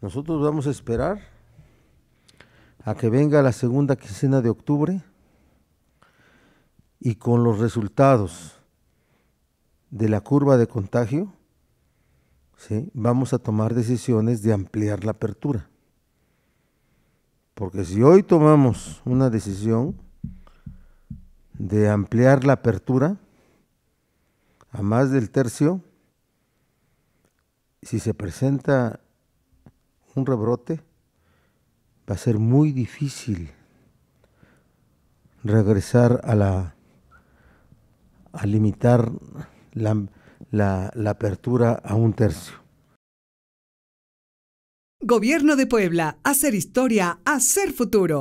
Nosotros vamos a esperar a que venga la segunda quincena de octubre y con los resultados de la curva de contagio, ¿sí? vamos a tomar decisiones de ampliar la apertura. Porque si hoy tomamos una decisión de ampliar la apertura a más del tercio, si se presenta un rebrote, va a ser muy difícil regresar a la a limitar la, la, la apertura a un tercio. Gobierno de Puebla, hacer historia, hacer futuro.